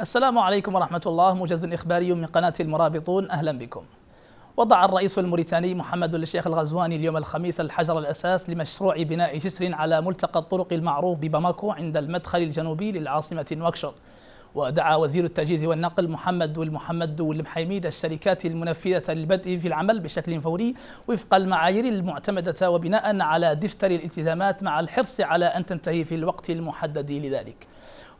السلام عليكم ورحمة الله موجز إخباري من قناة المرابطون أهلا بكم وضع الرئيس الموريتاني محمد الشيخ الغزواني اليوم الخميس الحجر الأساس لمشروع بناء جسر على ملتقى الطرق المعروف بباماكو عند المدخل الجنوبي للعاصمة نواكشوط ودعا وزير التجهيز والنقل محمد والمحمد والمحيميد الشركات المنفذة للبدء في العمل بشكل فوري وفق المعايير المعتمدة وبناء على دفتر الالتزامات مع الحرص على أن تنتهي في الوقت المحدد لذلك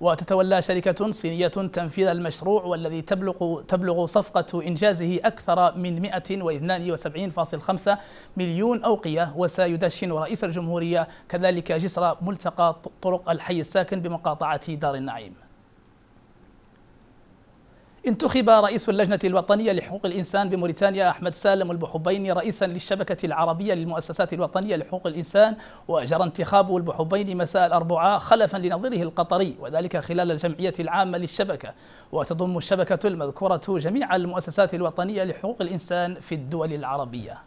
وتتولى شركة صينية تنفيذ المشروع والذي تبلغ تبلغ صفقة إنجازه أكثر من 172.5 مليون أوقية وسيدشن رئيس الجمهورية كذلك جسر ملتقى طرق الحي الساكن بمقاطعة دار النعيم انتخب رئيس اللجنة الوطنية لحقوق الإنسان بموريتانيا أحمد سالم البحبيني رئيسا للشبكة العربية للمؤسسات الوطنية لحقوق الإنسان وأجرى انتخابه البحبيني مساء الأربعاء خلفا لنظيره القطري وذلك خلال الجمعية العامة للشبكة وتضم الشبكة المذكورة جميع المؤسسات الوطنية لحقوق الإنسان في الدول العربية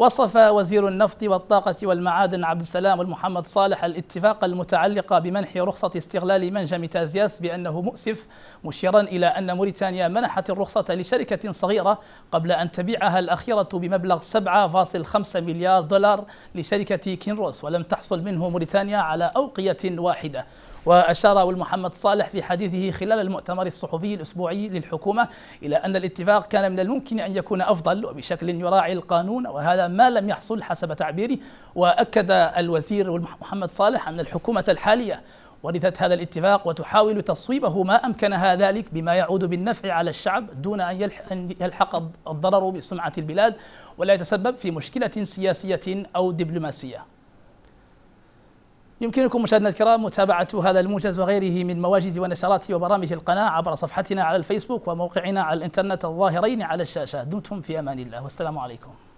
وصف وزير النفط والطاقة والمعادن عبد السلام المحمد صالح الاتفاق المتعلق بمنح رخصة استغلال منجم تازياس بأنه مؤسف مشيرا إلى أن موريتانيا منحت الرخصة لشركة صغيرة قبل أن تبيعها الأخيرة بمبلغ 7.5 مليار دولار لشركة كينروس ولم تحصل منه موريتانيا على أوقية واحدة وأشار والمحمد صالح في حديثه خلال المؤتمر الصحفي الأسبوعي للحكومة إلى أن الاتفاق كان من الممكن أن يكون أفضل وبشكل يراعي القانون وهذا ما لم يحصل حسب تعبيره وأكد الوزير محمد صالح أن الحكومة الحالية ورثت هذا الاتفاق وتحاول تصويبه ما أمكنها ذلك بما يعود بالنفع على الشعب دون أن يلحق الضرر بسمعة البلاد ولا يتسبب في مشكلة سياسية أو دبلوماسية يمكنكم مشاهدنا الكرام متابعة هذا الموجز وغيره من مواجز ونشرات وبرامج القناة عبر صفحتنا على الفيسبوك وموقعنا على الإنترنت الظاهرين على الشاشة دمتم في أمان الله والسلام عليكم